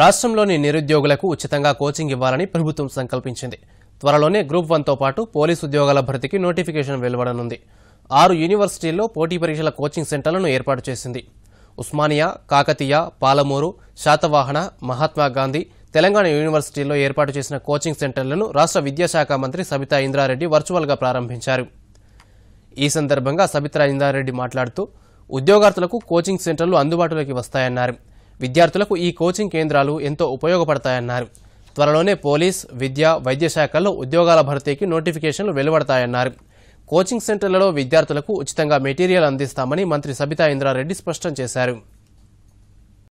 రాష్ట్రంలోని నిరుద్యోగులకు ఉచితంగా కోచింగ్ ఇవ్వాలని ప్రభుత్వం సంకల్పించింది త్వరలోనే గ్రూప్ వన్తో పాటు పోలీసు ఉద్యోగాల భర్తీకి నోటిఫికేషన్ వెలువడనుంది ఆరు యూనివర్సిటీల్లో పోటీ పరీక్షల కోచింగ్ సెంటర్లను ఏర్పాటు చేసింది ఉస్మానియా కాకతీయ పాలమూరు శాతవాహన మహాత్మాగాంధీ తెలంగాణ యూనివర్సిటీల్లో ఏర్పాటు చేసిన కోచింగ్ సెంటర్లను రాష్ట్ర విద్యాశాఖ మంత్రి సబితా ఇంద్రారెడ్డి వర్చువల్గా ప్రారంభించారు ఈ సందర్భంగా సబితా ఇంద్రారెడ్డి మాట్లాడుతూ ఉద్యోగార్థులకు కోచింగ్ సెంటర్లు అందుబాటులోకి వస్తాయన్నారు విద్యార్థులకు ఈ కోచింగ్ కేంద్రాలు ఎంతో ఉపయోగపడతాయన్నారు త్వరలోనే పోలీస్ విద్య వైద్య శాఖల్లో ఉద్యోగాల భర్తీకి నోటిఫికేషన్లు వెలువడతాయన్నారు కోచింగ్ సెంటర్లలో విద్యార్థులకు ఉచితంగా మెటీరియల్ అందిస్తామని మంత్రి సబితా ఇంద్రారెడ్డి స్పష్టం చేశారు